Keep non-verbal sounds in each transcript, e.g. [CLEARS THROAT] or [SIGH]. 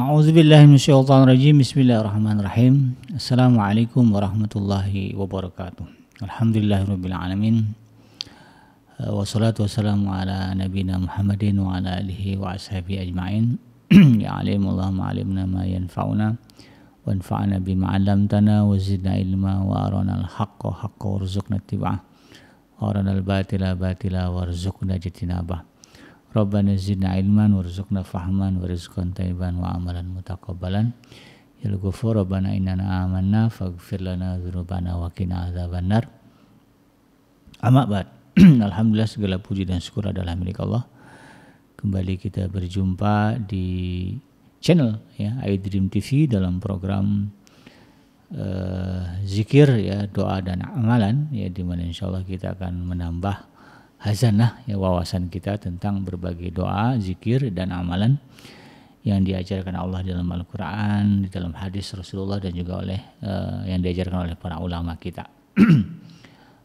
أعوذ بالله من الشيطان الرجيم بسم الله الرحمن الرحيم السلام عليكم ورحمة الله وبركاته الحمد لله رب العالمين آه، والصلاة والسلام على نبينا محمد وعلى آله وأصحابه أجمعين [CLEARS THROAT] يا عليم اللهم علمنا ما ينفعنا وانفعنا بما علمتنا وزدنا علما وأرنا الحق حقا وارزقنا اتباعه وأرنا الباطل باطلا وارزقنا اجتنابه Rabbana zidna ilman warzuqna fahman warizqan tayyiban wa amalan mutaqabbalan ya ghafur rabbana innana amanna faghfir lana dzunubana wa qina adzabannar amma ba'd [CLEARS THROAT] alhamdulillah segala puji dan syukur adalah milik Allah kembali kita berjumpa di channel ya I Dream TV dalam program uh, zikir ya doa dan amalan ya di mana insyaallah kita akan menambah hazanah ya wawasan kita tentang berbagai doa, zikir dan amalan yang diajarkan Allah dalam Al-Qur'an, di dalam hadis Rasulullah dan juga oleh uh, yang diajarkan oleh para ulama kita. [CLEARS THROAT]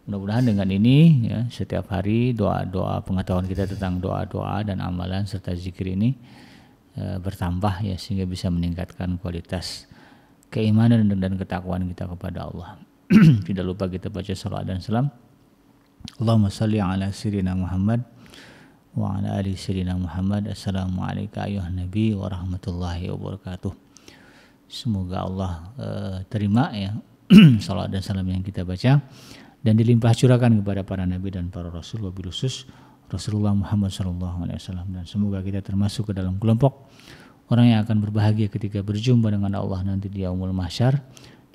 Mudah-mudahan dengan ini ya, setiap hari doa-doa pengetahuan kita tentang doa-doa dan amalan serta zikir ini uh, bertambah ya sehingga bisa meningkatkan kualitas keimanan dan, ketakwaan kita kepada Allah. [CLEARS THROAT] Tidak lupa kita baca salat dan salam Allahumma salli ala sirina Muhammad wa ala ali sirina Muhammad Assalamualaikum ayuh nabi warahmatullahi wabarakatuh semoga Allah uh, terima ya [CLEARS THROAT] salat dan salam yang kita baca dan dilimpah curahkan kepada para nabi dan para rasul wabil khusus Rasulullah Muhammad SAW dan semoga kita termasuk ke dalam kelompok orang yang akan berbahagia ketika berjumpa dengan Allah nanti di awal Mahsyar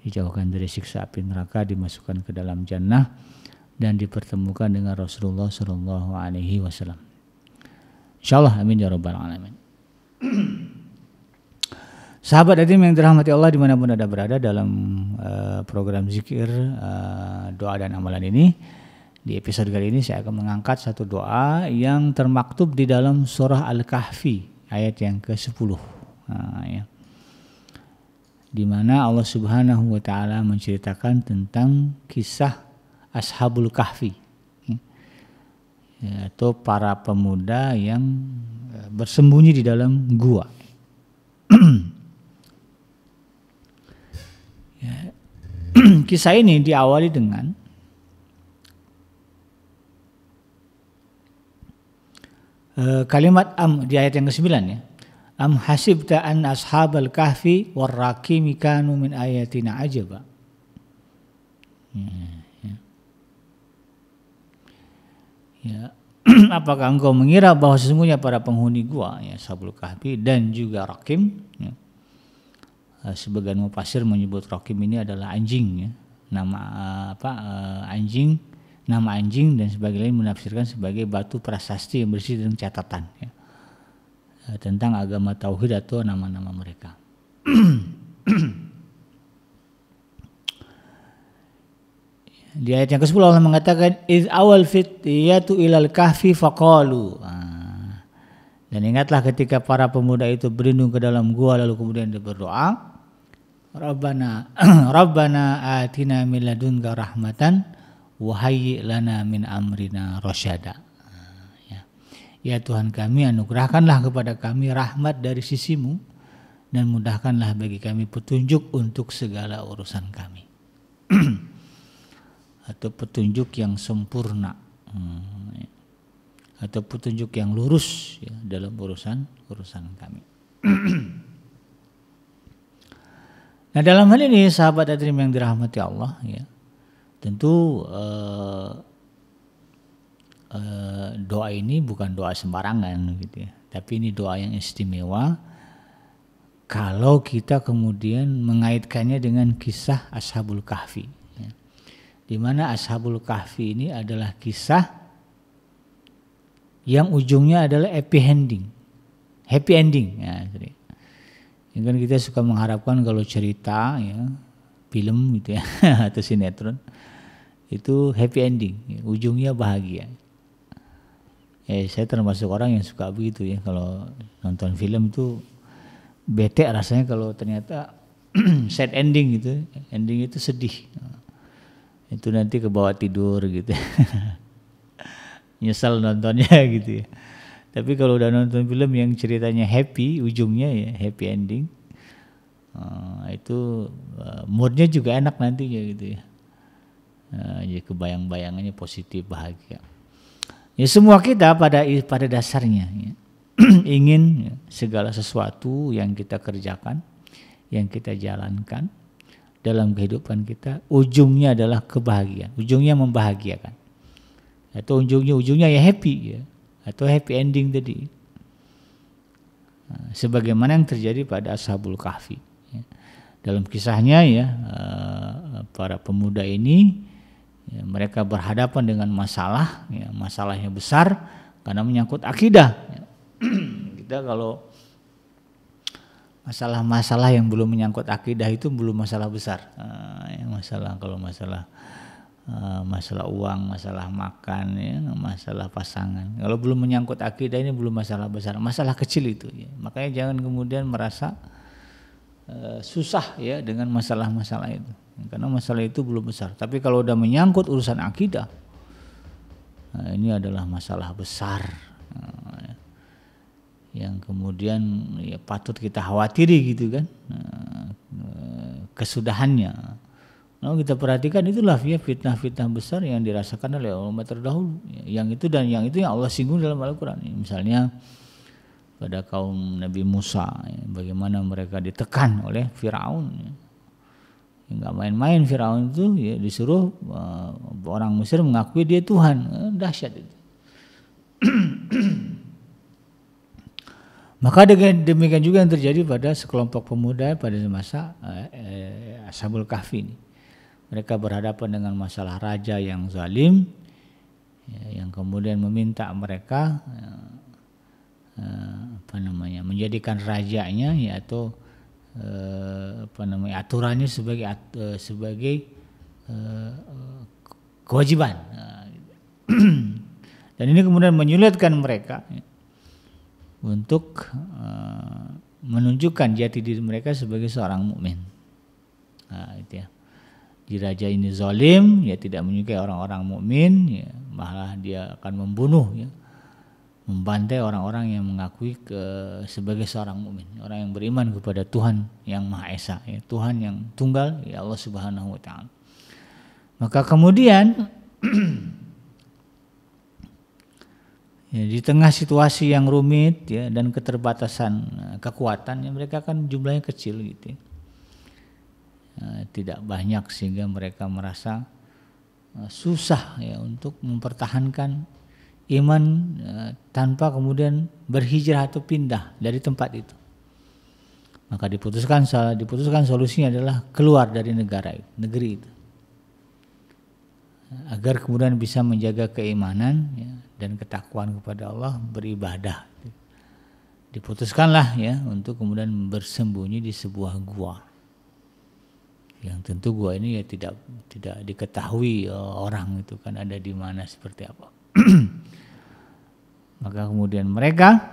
dijauhkan dari siksa api neraka dimasukkan ke dalam jannah dan dipertemukan dengan Rasulullah Shallallahu Alaihi Wasallam. Insyaallah amin ya robbal alamin. [CLEARS THROAT] Sahabat Adim yang dirahmati Allah dimanapun ada berada dalam uh, program zikir uh, doa dan amalan ini di episode kali ini saya akan mengangkat satu doa yang termaktub di dalam surah Al-Kahfi ayat yang ke-10. Nah, ya. Di mana Allah Subhanahu wa taala menceritakan tentang kisah ashabul kahfi hmm. atau para pemuda yang e, bersembunyi di dalam gua. [CLEARS THROAT] Ya. [CLEARS THROAT] Kisah ini diawali dengan e, kalimat am di ayat yang ke-9 ya. Am hasibta an ashabal kahfi warraqimi kanu min ayatina ajaba. Hmm. Ya. [CLEARS THROAT] Apakah engkau mengira bahwa sesungguhnya para penghuni gua ya Sabul Kahfi dan juga Rakim ya. E, sebagian mufasir menyebut Rakim ini adalah anjing ya. Nama e, apa e, anjing, nama anjing dan sebagainya menafsirkan sebagai batu prasasti yang berisi dengan catatan ya. Tentang agama tauhid atau nama-nama mereka. [CLEARS THROAT] Di ayat yang ke-10 Allah mengatakan iz awal fityatu ilal kahfi faqalu. Ah. Dan ingatlah ketika para pemuda itu berlindung ke dalam gua lalu kemudian dia berdoa, Rabbana [CLEARS THROAT] Rabbana atina min ladunka rahmatan wa hayyi lana min amrina rasyada. Ah, ya. ya Tuhan kami anugerahkanlah kepada kami rahmat dari sisimu dan mudahkanlah bagi kami petunjuk untuk segala urusan kami. [CLEARS THROAT] atau petunjuk yang sempurna hmm. atau petunjuk yang lurus ya, dalam urusan urusan kami. [CLEARS THROAT] nah dalam hal ini sahabat Adrim yang dirahmati Allah ya tentu uh, doa ini bukan doa sembarangan gitu ya tapi ini doa yang istimewa kalau kita kemudian mengaitkannya dengan kisah Ashabul Kahfi. Di mana Ashabul Kahfi ini adalah kisah yang ujungnya adalah happy ending. Happy ending. Ya, jadi, Ini kan kita suka mengharapkan kalau cerita ya, film gitu ya [LAUGHS] atau sinetron itu happy ending, ya, ujungnya bahagia. Ya, saya termasuk orang yang suka begitu ya kalau nonton film itu bete rasanya kalau ternyata [CLEARS THROAT] sad ending gitu ending itu sedih itu nanti ke bawah tidur gitu [LAUGHS] nyesal nontonnya [LAUGHS] gitu ya tapi kalau udah nonton film yang ceritanya happy ujungnya ya happy ending eh, itu eh, moodnya juga enak nantinya gitu ya uh, eh, jadi ya kebayang-bayangannya positif bahagia ya semua kita pada pada dasarnya ya, [CLEARS THROAT] ingin segala sesuatu yang kita kerjakan yang kita jalankan dalam kehidupan kita ujungnya adalah kebahagiaan ujungnya membahagiakan atau ujungnya ujungnya ya happy ya atau happy ending tadi nah, sebagaimana yang terjadi pada ashabul kahfi ya. dalam kisahnya ya eh, para pemuda ini ya, mereka berhadapan dengan masalah ya, masalahnya besar karena menyangkut akidah ya. [CLEARS THROAT] kita kalau masalah-masalah yang belum menyangkut akidah itu belum masalah besar uh, masalah kalau masalah uh, masalah uang masalah makan ya masalah pasangan kalau belum menyangkut akidah ini belum masalah besar masalah kecil itu ya. makanya jangan kemudian merasa uh, susah ya dengan masalah-masalah itu karena masalah itu belum besar tapi kalau udah menyangkut urusan akidah nah ini adalah masalah besar yang kemudian ya patut kita khawatiri gitu kan nah, eh, kesudahannya. Nah, kita perhatikan itulah ya fitnah-fitnah besar yang dirasakan oleh umat terdahulu. Yang itu dan yang itu yang Allah singgung dalam Al-Qur'an. Misalnya pada kaum Nabi Musa ya, bagaimana mereka ditekan oleh Firaun. Ya. Enggak ya, main-main Firaun itu ya disuruh uh, orang Mesir mengakui dia Tuhan. Eh, dahsyat itu. [CLEARS THROAT] Maka dengan demikian juga yang terjadi pada sekelompok pemuda pada masa eh, Ashabul Kahfi ini. Mereka berhadapan dengan masalah raja yang zalim, ya, yang kemudian meminta mereka eh, eh, apa namanya menjadikan rajanya yaitu eh, apa namanya aturannya sebagai eh, sebagai eh, kewajiban. Nah, gitu. [CLEARS THROAT] Dan ini kemudian menyulitkan mereka. Ya untuk eh, menunjukkan jati diri mereka sebagai seorang mukmin. Nah, itu ya. Diraja ini zalim, ya tidak menyukai orang-orang mukmin, ya, malah dia akan membunuh, ya, membantai orang-orang yang mengakui ke, sebagai seorang mukmin, orang yang beriman kepada Tuhan yang Maha Esa, ya, Tuhan yang tunggal, ya Allah Subhanahu wa taala. Maka kemudian [CLEARS THROAT] Ya, di tengah situasi yang rumit ya dan keterbatasan eh, kekuatan, ya, mereka kan jumlahnya kecil gitu. Ya. Eh, tidak banyak sehingga mereka merasa eh, susah ya untuk mempertahankan iman tanpa kemudian berhijrah atau pindah dari tempat itu. Maka diputuskan diputuskan solusinya adalah keluar dari negara itu, negeri itu agar kemudian bisa menjaga keimanan ya, dan ketakwaan kepada Allah beribadah. Diputuskanlah ya untuk kemudian bersembunyi di sebuah gua. Yang tentu gua ini ya tidak tidak diketahui ya, orang itu kan ada di mana seperti apa. [CLEARS THROAT] Maka kemudian mereka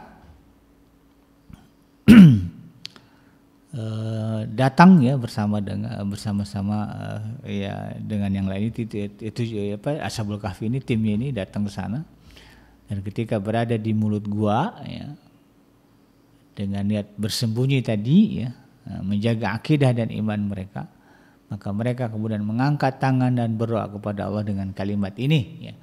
[CLEARS THROAT] datang ya bersama dengan eh, bersama-sama uh, ya dengan yang lain itu, itu, itu apa Ashabul Kahfi ini timnya ini datang ke sana dan ketika berada di mulut gua ya dengan niat bersembunyi tadi ya eh, menjaga akidah dan iman mereka maka mereka kemudian mengangkat tangan dan berdoa kepada Allah dengan kalimat ini ya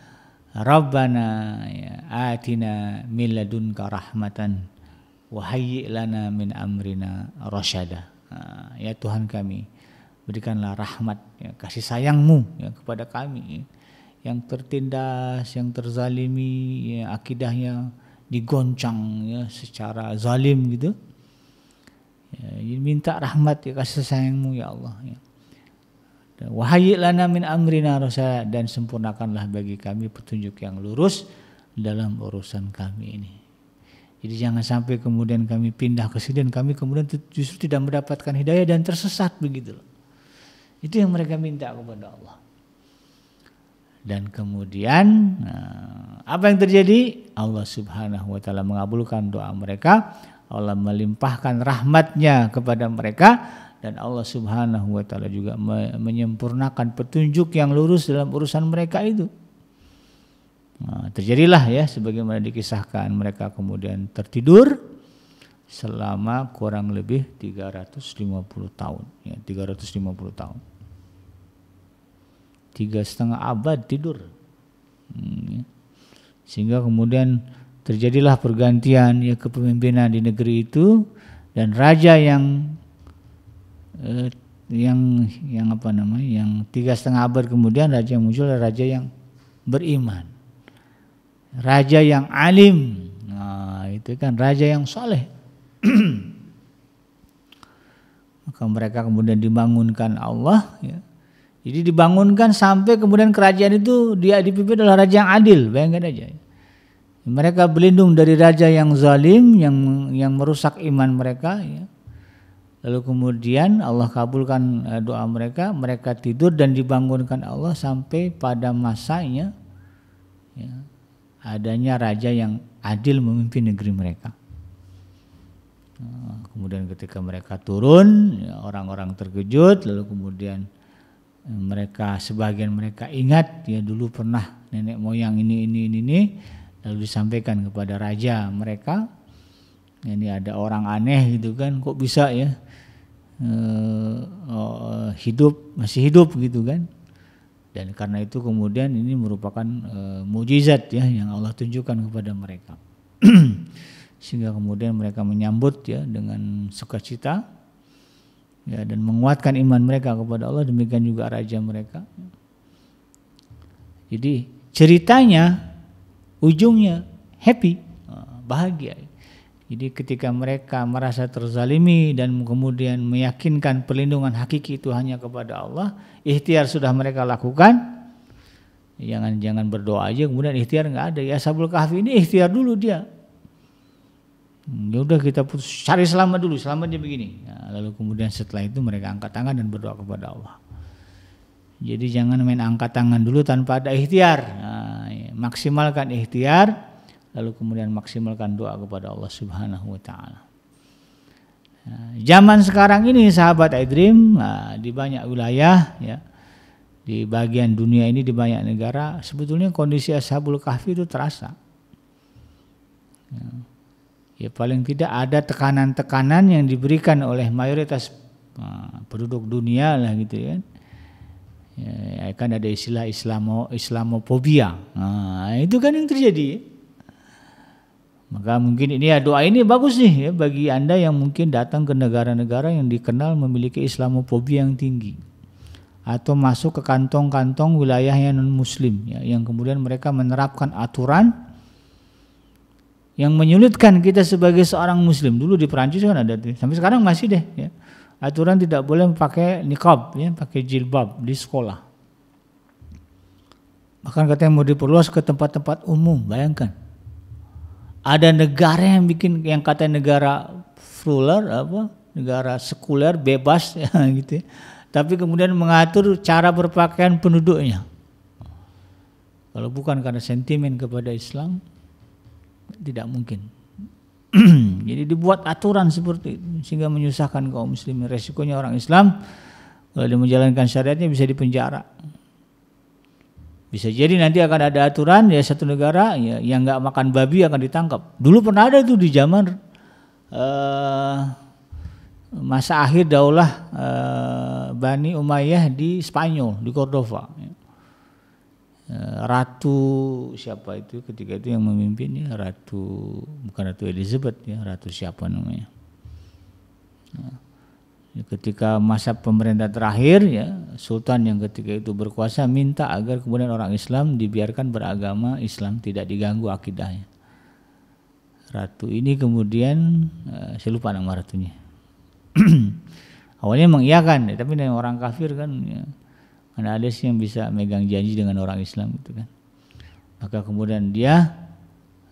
Rabbana ya atina min ladunka rahmatan wa lana min amrina rasyada Ha, ya Tuhan kami berikanlah rahmat ya, kasih sayangmu ya, kepada kami ya. yang tertindas yang terzalimi ya, akidahnya digoncang ya, secara zalim gitu ya, minta rahmat ya, kasih sayangmu ya Allah ya. Wahyilana min amrina rasulah dan sempurnakanlah bagi kami petunjuk yang lurus dalam urusan kami ini. Jadi jangan sampai kemudian kami pindah ke sini dan kami kemudian justru tidak mendapatkan hidayah dan tersesat begitu Itu yang mereka minta kepada Allah. Dan kemudian nah, apa yang terjadi? Allah Subhanahu wa taala mengabulkan doa mereka, Allah melimpahkan rahmatnya kepada mereka dan Allah Subhanahu wa taala juga menyempurnakan petunjuk yang lurus dalam urusan mereka itu. Nah, terjadilah ya sebagaimana dikisahkan mereka kemudian tertidur selama kurang lebih 350 tahun ya 350 tahun tiga setengah abad tidur hmm, ya. sehingga kemudian terjadilah pergantian ya kepemimpinan di negeri itu dan raja yang eh, yang yang apa namanya yang tiga setengah abad kemudian raja yang muncul raja yang beriman raja yang alim. Nah, itu kan raja yang soleh. [CLEARS THROAT] Maka mereka kemudian dibangunkan Allah. Ya. Jadi dibangunkan sampai kemudian kerajaan itu dia dipimpin oleh raja yang adil. Bayangkan aja. Ya. Mereka berlindung dari raja yang zalim, yang yang merusak iman mereka. Ya. Lalu kemudian Allah kabulkan eh, doa mereka, mereka tidur dan dibangunkan Allah sampai pada masanya. Ya adanya raja yang adil memimpin negeri mereka. Nah, kemudian ketika mereka turun, ya, orang-orang terkejut, lalu kemudian eh, mereka sebagian mereka ingat ya dulu pernah nenek moyang ini ini ini, ini lalu disampaikan kepada raja mereka ini ada orang aneh gitu kan kok bisa ya e, oh, eh, hidup masih hidup gitu kan dan karena itu kemudian ini merupakan e, mujizat ya yang Allah tunjukkan kepada mereka. [CLEARS THROAT] Sehingga kemudian mereka menyambut ya dengan sukacita ya dan menguatkan iman mereka kepada Allah demikian juga raja mereka. Jadi ceritanya ujungnya happy, eh, bahagia. Jadi ketika mereka merasa terzalimi dan kemudian meyakinkan perlindungan hakiki itu hanya kepada Allah, ikhtiar sudah mereka lakukan. Jangan jangan berdoa aja kemudian ikhtiar nggak ada. Ya Sabul Kahfi ini ikhtiar dulu dia. Ya udah kita putus, cari selamat dulu, selama dia begini. Nah, lalu kemudian setelah itu mereka angkat tangan dan berdoa kepada Allah. Jadi jangan main angkat tangan dulu tanpa ada ikhtiar. Nah, ya, maksimalkan ikhtiar lalu kemudian maksimalkan doa kepada Allah Subhanahu wa taala. Ya, zaman sekarang ini sahabat iDream ya, di banyak wilayah ya di bagian dunia ini di banyak negara sebetulnya kondisi ashabul kahfi itu terasa. Ya, ya paling tidak ada tekanan-tekanan yang diberikan oleh mayoritas penduduk dunia lah gitu Ya. ya, kan ada istilah Islamo Islamofobia. Nah, itu kan yang terjadi. Maka mungkin ini ya doa ini bagus nih ya, bagi Anda yang mungkin datang ke negara-negara yang dikenal memiliki Islamofobia yang tinggi atau masuk ke kantong-kantong wilayah yang non muslim ya, yang kemudian mereka menerapkan aturan yang menyulitkan kita sebagai seorang muslim. Dulu di Perancis kan ada sampai sekarang masih deh ya. Aturan tidak boleh pakai niqab ya, pakai jilbab di sekolah. Bahkan katanya mau diperluas ke tempat-tempat umum, bayangkan ada negara yang bikin yang kata negara fuller apa negara sekuler bebas [LAUGHS] ya, gitu ya. tapi kemudian mengatur cara berpakaian penduduknya kalau bukan karena sentimen kepada Islam tidak mungkin [CLEARS THROAT] jadi dibuat aturan seperti itu sehingga menyusahkan kaum muslimin resikonya orang Islam kalau dia menjalankan syariatnya bisa dipenjara bisa jadi nanti akan ada aturan ya satu negara ya, yang nggak makan babi akan ditangkap. Dulu pernah ada tuh di zaman uh, masa akhir daulah uh, Bani Umayyah di Spanyol di Cordova. Ya. Eh, Ratu siapa itu ketika itu yang memimpin ya Ratu bukan Ratu Elizabeth ya Ratu siapa namanya. Nah Ya, ketika masa pemerintah terakhir ya sultan yang ketika itu berkuasa minta agar kemudian orang Islam dibiarkan beragama Islam tidak diganggu akidahnya. Ratu ini kemudian uh, saya lupa nama ratunya. [CLEARS THROAT] Awalnya mengiyakan, ya, tapi dengan orang kafir kan ya, mana ada sih yang bisa megang janji dengan orang Islam gitu kan. Maka kemudian dia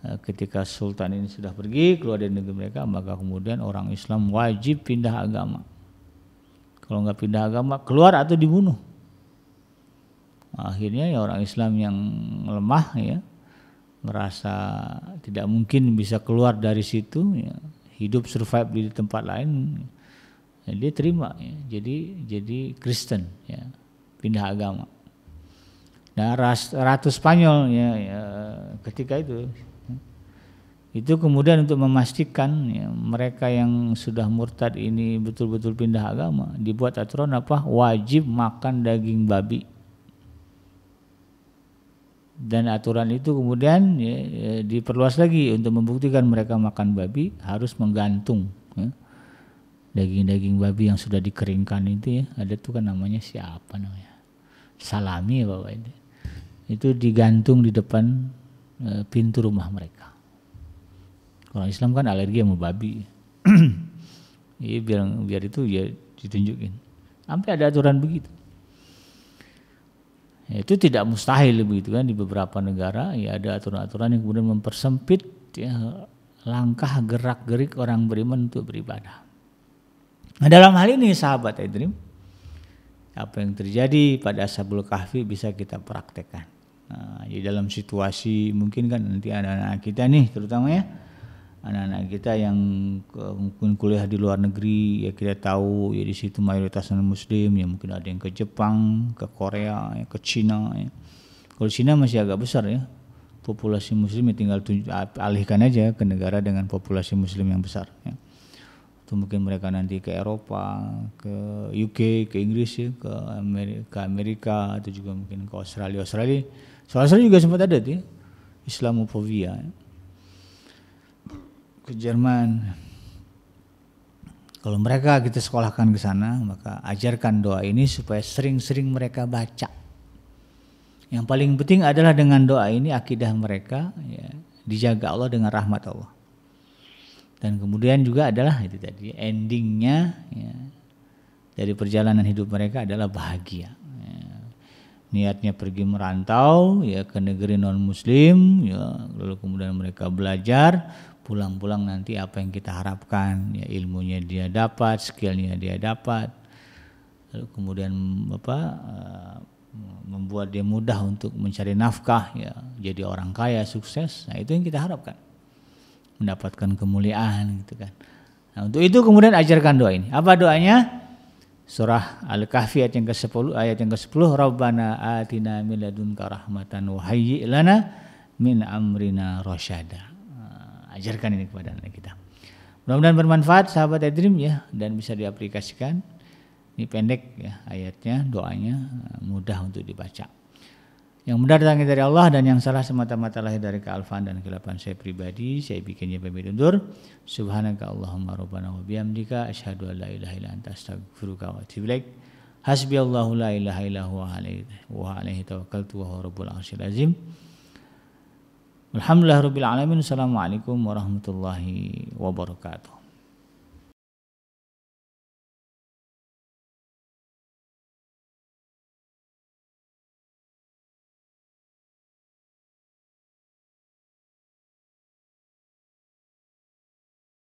eh, ketika sultan ini sudah pergi keluar dari negeri mereka maka kemudian orang Islam wajib pindah agama kalau nggak pindah agama, keluar atau dibunuh. Akhirnya ya orang Islam yang lemah ya merasa tidak mungkin bisa keluar dari situ ya, hidup survive di tempat lain ya, dia terima ya. jadi jadi Kristen ya pindah agama nah ras, ratu Spanyol ya, ya ketika itu itu kemudian untuk memastikan ya, mereka yang sudah murtad ini betul-betul pindah agama, dibuat aturan apa? Wajib makan daging babi. Dan aturan itu kemudian ya, ya, diperluas lagi untuk membuktikan mereka makan babi harus menggantung daging ya. daging-daging babi yang sudah dikeringkan itu ya. Ada tuh kan namanya siapa namanya? Salami ya Bapak itu. Itu digantung di depan e, pintu rumah mereka Orang Islam kan alergi sama babi. [CLEARS THROAT] Iya biar biar itu ya ditunjukin. Sampai ada aturan begitu. Ya, itu tidak mustahil begitu kan di beberapa negara ya ada aturan-aturan yang kemudian mempersempit ya, langkah gerak-gerik orang beriman untuk beribadah. Nah, dalam hal ini sahabat Edrim, apa yang terjadi pada Sabul Kahfi bisa kita praktekkan. Nah, di ya dalam situasi mungkin kan nanti anak-anak kita nih terutama ya, anak-anak kita yang mungkin kuliah di luar negeri ya kita tahu ya di situ mayoritas non muslim ya mungkin ada yang ke Jepang ke Korea ya, ke Cina ya. kalau Cina masih agak besar ya populasi muslim ya tinggal alihkan aja ke negara dengan populasi muslim yang besar ya. atau mungkin mereka nanti ke Eropa ke UK ke Inggris ya ke Amerika, ke Amerika atau juga mungkin ke Australia Australia Australia juga sempat ada tuh ya. Islamophobia ya ke Jerman. Kalau mereka kita sekolahkan ke sana, maka ajarkan doa ini supaya sering-sering mereka baca. Yang paling penting adalah dengan doa ini akidah mereka ya, dijaga Allah dengan rahmat Allah. Dan kemudian juga adalah itu tadi endingnya ya, dari perjalanan hidup mereka adalah bahagia. Ya. Niatnya pergi merantau ya ke negeri non Muslim, ya, lalu kemudian mereka belajar, pulang-pulang nanti apa yang kita harapkan ya ilmunya dia dapat skillnya dia dapat lalu kemudian apa eh, membuat dia mudah untuk mencari nafkah ya jadi orang kaya sukses nah itu yang kita harapkan mendapatkan kemuliaan gitu kan nah untuk itu kemudian ajarkan doa ini apa doanya surah al-kahfi ayat yang ke-10 ayat yang ke-10 rabbana atina min ladunka rahmatan wa hayyi lana min amrina rasyada ajarkan ini kepada anak kita. Mudah-mudahan bermanfaat sahabat Edrim ya dan bisa diaplikasikan. Ini pendek ya ayatnya, doanya eh, mudah untuk dibaca. Yang benar datangnya dari Allah dan yang salah semata-mata lahir dari kealfaan dan kelapan saya pribadi. Saya bikinnya pamit undur. Subhanaka Allahumma rabbana wa bihamdika asyhadu an la ilaha illa anta astaghfiruka wa atubu ilaik. Hasbiyallahu la ilaha illa huwa alaihi tawakkaltu wa huwa rabbul arsyil azim. Alhamdulillah Rabbil Alamin. Assalamualaikum warahmatullahi wabarakatuh.